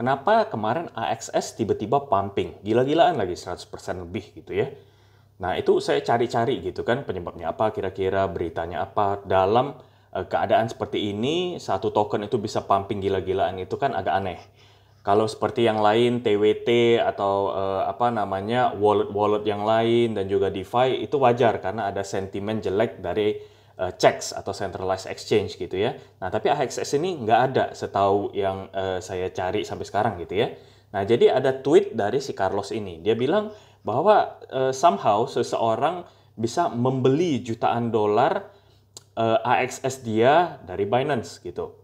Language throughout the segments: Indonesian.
Kenapa kemarin AXS tiba-tiba pumping, gila-gilaan lagi 100% lebih gitu ya. Nah itu saya cari-cari gitu kan penyebabnya apa kira-kira, beritanya apa. Dalam uh, keadaan seperti ini satu token itu bisa pumping gila-gilaan itu kan agak aneh. Kalau seperti yang lain TWT atau uh, apa namanya wallet-wallet yang lain dan juga DeFi itu wajar karena ada sentimen jelek dari uh, checks atau centralized exchange gitu ya. Nah, tapi AXS ini nggak ada setahu yang uh, saya cari sampai sekarang gitu ya. Nah, jadi ada tweet dari si Carlos ini. Dia bilang bahwa uh, somehow seseorang bisa membeli jutaan dolar uh, AXS dia dari Binance gitu.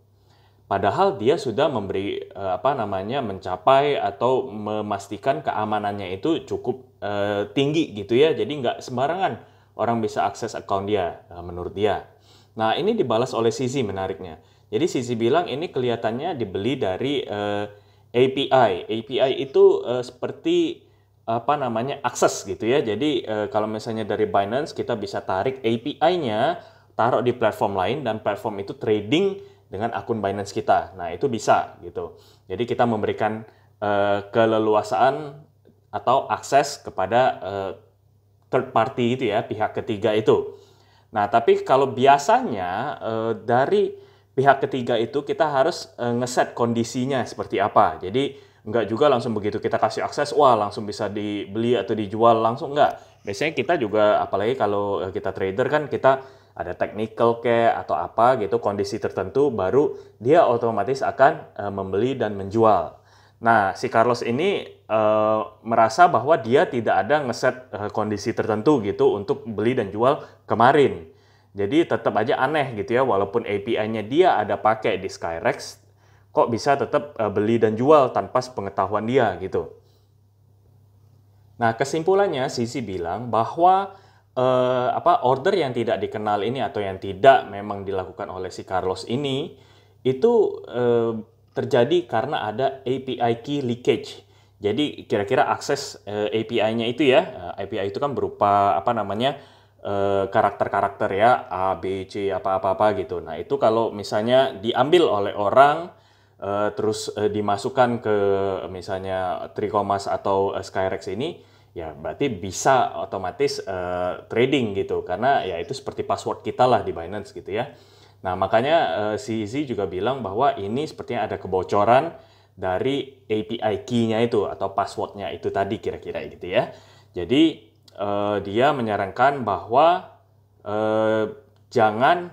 Padahal dia sudah memberi uh, apa namanya mencapai atau memastikan keamanannya itu cukup uh, tinggi gitu ya. Jadi nggak sembarangan orang bisa akses account dia eh, menurut dia. Nah, ini dibalas oleh Sisi menariknya. Jadi Sisi bilang ini kelihatannya dibeli dari uh, eh, API. API itu uh, seperti apa namanya akses gitu ya. Jadi uh, kalau misalnya dari Binance kita bisa tarik API-nya, taruh di platform lain dan platform itu trading dengan akun Binance kita. Nah, itu bisa gitu. Jadi kita memberikan uh, keleluasaan atau akses kepada uh, third party itu ya, pihak ketiga itu. Nah, tapi kalau biasanya uh, dari pihak ketiga itu kita harus uh, ngeset kondisinya seperti apa. Jadi nggak juga langsung begitu kita kasih akses, wah langsung bisa dibeli atau dijual langsung nggak. Biasanya kita juga, apalagi kalau eh, kita trader kan kita ada technical ke atau apa gitu kondisi tertentu baru dia otomatis akan uh, membeli dan menjual. Nah, si Carlos ini uh, merasa bahwa dia tidak ada ngeset uh, kondisi tertentu gitu untuk beli dan jual kemarin. Jadi tetap aja aneh gitu ya, walaupun API-nya dia ada pakai di Skyrex, kok bisa tetap uh, beli dan jual tanpa sepengetahuan dia gitu. Nah, kesimpulannya Sisi bilang bahwa apa order yang tidak dikenal ini atau yang tidak memang dilakukan oleh si Carlos ini itu terjadi karena ada API key leakage. Jadi kira-kira akses eh, API-nya itu ya, eh, API itu kan berupa apa namanya eh, karakter-karakter ya A, B, C apa apa gitu. Nah itu kalau misalnya diambil oleh orang eh, terus eh, dimasukkan ke misalnya Trikomas atau eh, Skyrex ini, ya berarti bisa otomatis trading gitu karena ya itu seperti password kita lah di Binance gitu ya. Nah, makanya uh, si Izzy juga bilang bahwa ini sepertinya ada kebocoran dari API key-nya itu atau passwordnya itu tadi kira-kira gitu ya. Jadi uh, dia menyarankan bahwa uh, jangan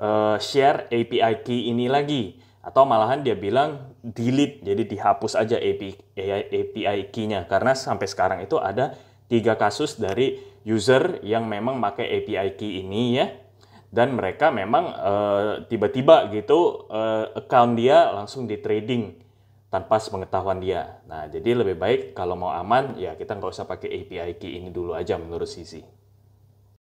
uh, share API key ini lagi atau malahan dia bilang delete jadi dihapus aja API API key-nya karena sampai sekarang itu ada tiga kasus dari user yang memang pakai API key ini ya dan mereka memang eh, tiba-tiba uh, gitu uh, account dia langsung di trading tanpa sepengetahuan dia. Nah, jadi lebih baik kalau mau aman ya kita nggak usah pakai API key ini dulu aja menurut Sisi.